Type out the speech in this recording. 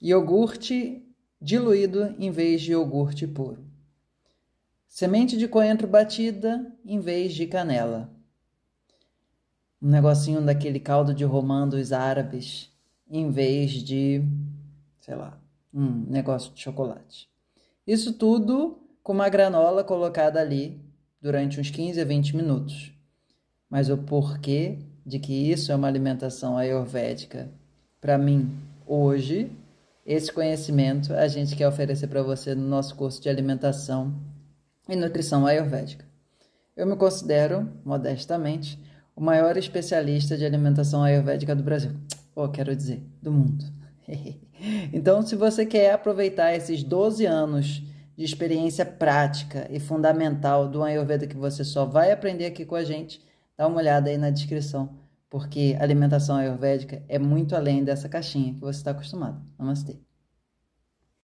iogurte diluído em vez de iogurte puro, semente de coentro batida em vez de canela, um negocinho daquele caldo de romã dos árabes em vez de, sei lá, um negócio de chocolate. Isso tudo com uma granola colocada ali durante uns 15 a 20 minutos. Mas o porquê de que isso é uma alimentação ayurvédica para mim hoje esse conhecimento a gente quer oferecer para você no nosso curso de alimentação e nutrição ayurvédica. Eu me considero, modestamente, o maior especialista de alimentação ayurvédica do Brasil, ou quero dizer, do mundo. então, se você quer aproveitar esses 12 anos de experiência prática e fundamental do Ayurveda que você só vai aprender aqui com a gente, dá uma olhada aí na descrição porque alimentação ayurvédica é muito além dessa caixinha que você está acostumado. Namastê.